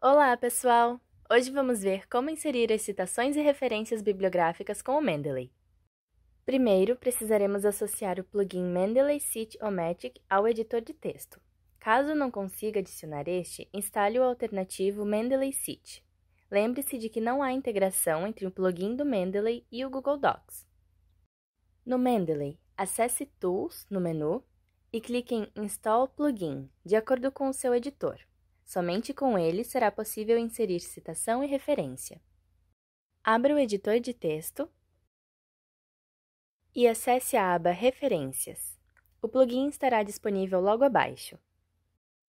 Olá, pessoal! Hoje vamos ver como inserir as citações e referências bibliográficas com o Mendeley. Primeiro, precisaremos associar o plugin Mendeley Cite matic ao editor de texto. Caso não consiga adicionar este, instale o alternativo Mendeley Cite. Lembre-se de que não há integração entre o plugin do Mendeley e o Google Docs. No Mendeley, Acesse Tools no menu e clique em Install Plugin, de acordo com o seu editor. Somente com ele será possível inserir citação e referência. Abra o editor de texto e acesse a aba Referências. O plugin estará disponível logo abaixo.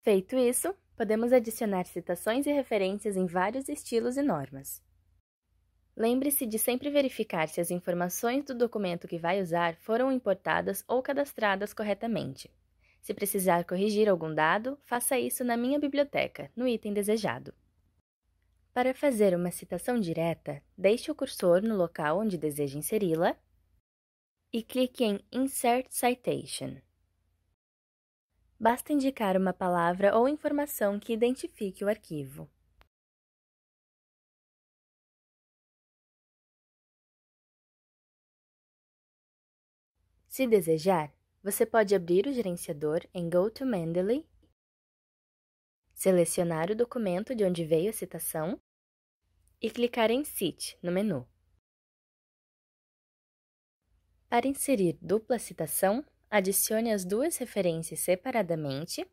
Feito isso, podemos adicionar citações e referências em vários estilos e normas. Lembre-se de sempre verificar se as informações do documento que vai usar foram importadas ou cadastradas corretamente. Se precisar corrigir algum dado, faça isso na minha biblioteca, no item desejado. Para fazer uma citação direta, deixe o cursor no local onde deseja inseri-la e clique em Insert Citation. Basta indicar uma palavra ou informação que identifique o arquivo. Se desejar, você pode abrir o gerenciador em Go to Mendeley, selecionar o documento de onde veio a citação e clicar em Cite no menu. Para inserir dupla citação, adicione as duas referências separadamente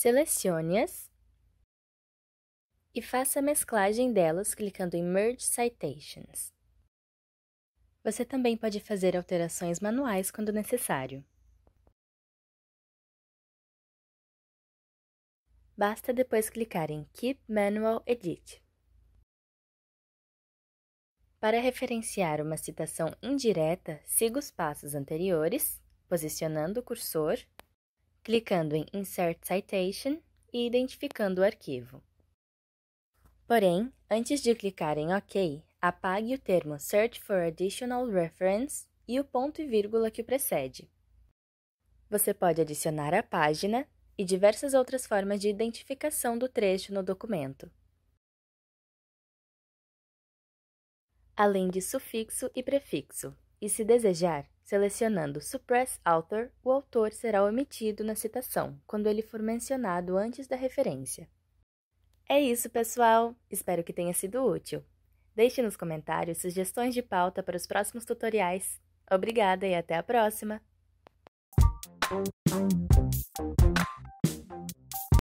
selecione-as e faça a mesclagem delas clicando em Merge Citations. Você também pode fazer alterações manuais quando necessário. Basta depois clicar em Keep Manual Edit. Para referenciar uma citação indireta, siga os passos anteriores, posicionando o cursor clicando em Insert Citation e identificando o arquivo. Porém, antes de clicar em OK, apague o termo Search for Additional Reference e o ponto e vírgula que o precede. Você pode adicionar a página e diversas outras formas de identificação do trecho no documento. Além de sufixo e prefixo, e se desejar, Selecionando Suppress Author, o autor será omitido na citação, quando ele for mencionado antes da referência. É isso, pessoal! Espero que tenha sido útil. Deixe nos comentários sugestões de pauta para os próximos tutoriais. Obrigada e até a próxima!